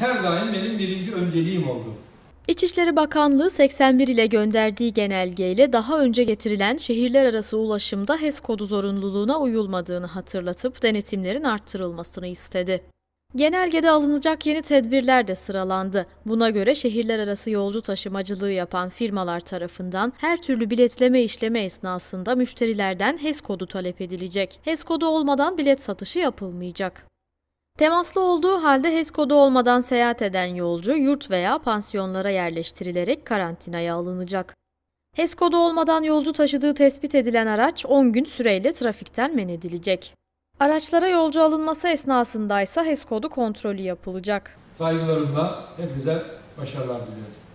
her daim benim birinci önceliğim oldu. İçişleri Bakanlığı 81 ile gönderdiği genelgeyle daha önce getirilen şehirler arası ulaşımda HES kodu zorunluluğuna uyulmadığını hatırlatıp denetimlerin arttırılmasını istedi. Genelgede alınacak yeni tedbirler de sıralandı. Buna göre şehirler arası yolcu taşımacılığı yapan firmalar tarafından her türlü biletleme işleme esnasında müşterilerden HES kodu talep edilecek. HES kodu olmadan bilet satışı yapılmayacak. Temaslı olduğu halde HES kodu olmadan seyahat eden yolcu yurt veya pansiyonlara yerleştirilerek karantinaya alınacak. HES kodu olmadan yolcu taşıdığı tespit edilen araç 10 gün süreyle trafikten men edilecek. Araçlara yolcu alınması esnasında ise HES kodu kontrolü yapılacak. Saygılarımla hepinize başarılar diliyorum.